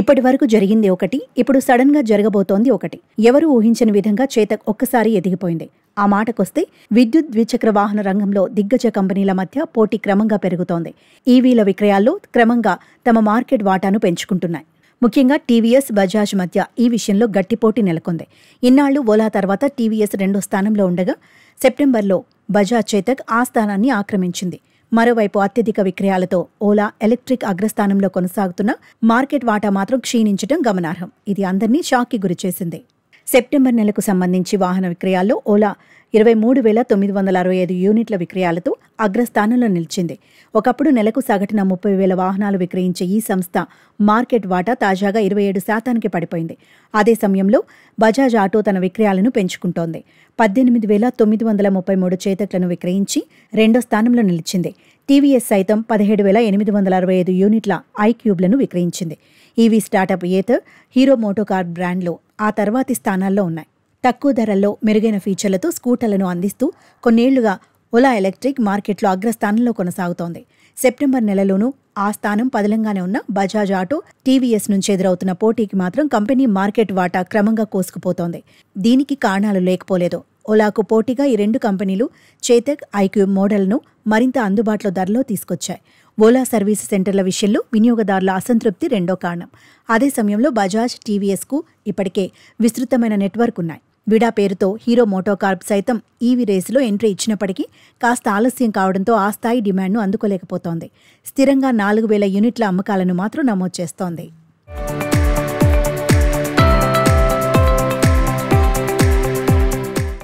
ఇప్పటి వరకు జరిగింది ఒకటి ఇప్పుడు సడన్గా జరగబోతోంది ఒకటి ఎవరు ఊహించని విధంగా చేతక్ ఒక్కసారి ఎదిగిపోయింది ఆ మాటకొస్తే విద్యుత్ ద్విచక్ర వాహన రంగంలో దిగ్గజ కంపెనీల మధ్య పోటీ క్రమంగా పెరుగుతోంది ఈవీల విక్రయాల్లో క్రమంగా తమ మార్కెట్ వాటాను పెంచుకుంటున్నాయి ముఖ్యంగా టీవీఎస్ బజాజ్ మధ్య ఈ విషయంలో గట్టి పోటీ నెలకొంది ఇన్నాళ్లు ఓలా తర్వాత టీవీఎస్ రెండో స్థానంలో ఉండగా సెప్టెంబర్లో బజాజ్ చేతక్ ఆ స్థానాన్ని ఆక్రమించింది మరోవైపు అత్యధిక విక్రయాలతో ఓలా ఎలక్ట్రిక్ అగ్రస్థానంలో కొనసాగుతున్న మార్కెట్ వాటా మాత్రం క్షీణించడం గమనార్హం ఇది అందరినీ షాక్కి గురిచేసింది సెప్టెంబర్ నెలకు సంబంధించి వాహన విక్రయాల్లో ఓలా ఇరవై మూడు వేల తొమ్మిది వందల అరవై ఐదు యూనిట్ల విక్రయాలతో అగ్రస్థానంలో నిలిచింది ఒకప్పుడు నెలకు సగటున ముప్పై వేల వాహనాలు విక్రయించే ఈ సంస్థ మార్కెట్ వాటా తాజాగా ఇరవై ఏడు శాతానికి పడిపోయింది అదే సమయంలో బజాజ్ ఆటో తన విక్రయాలను పెంచుకుంటోంది పద్దెనిమిది వేల తొమ్మిది వందల ముప్పై మూడు చేతక్లను విక్రయించి రెండో స్థానంలో నిలిచింది టీవీఎస్ సైతం పదిహేడు వేల ఎనిమిది వందల అరవై ఐదు యూనిట్ల ఐక్యూబ్లను విక్రయించింది ఈవీ స్టార్టప్ ఏతర్ హీరో మోటోకార్ బ్రాండ్లో ఆ తర్వాతి స్థానాల్లో ఉన్నాయి తక్కువ ధరల్లో మెరుగైన ఫీచర్లతో స్కూటర్లను అందిస్తూ కొన్నేళ్లుగా ఓలా ఎలక్ట్రిక్ మార్కెట్లో అగ్రస్థానంలో కొనసాగుతోంది సెప్టెంబర్ నెలలోనూ ఆ స్థానం పదిలంగానే ఉన్న బజాజ్ ఆటో టీవీఎస్ నుంచి ఎదురవుతున్న పోటీకి మాత్రం కంపెనీ మార్కెట్ వాటా క్రమంగా కోసుకుపోతోంది దీనికి కారణాలు లేకపోలేదు ఓలాకు పోటీగా ఈ రెండు కంపెనీలు చేతక్ ఐక్యూ మోడల్ను మరింత అందుబాటులో ధరలో తీసుకొచ్చాయి ఓలా సర్వీస్ సెంటర్ల విషయంలో వినియోగదారుల అసంతృప్తి రెండో కారణం అదే సమయంలో బజాజ్ టీవీఎస్కు ఇప్పటికే విస్తృతమైన నెట్వర్క్ ఉన్నాయి విడా పేరుతో హీరో మోటోకార్ప్ సైతం ఈవీ రేసులో ఎంట్రీ ఇచ్చినప్పటికీ కాస్త ఆలస్యం కావడంతో ఆ స్థాయి డిమాండ్ను అందుకోలేకపోతోంది స్థిరంగా నాలుగు వేల యూనిట్ల అమ్మకాలను మాత్రం నమోదు చేస్తోంది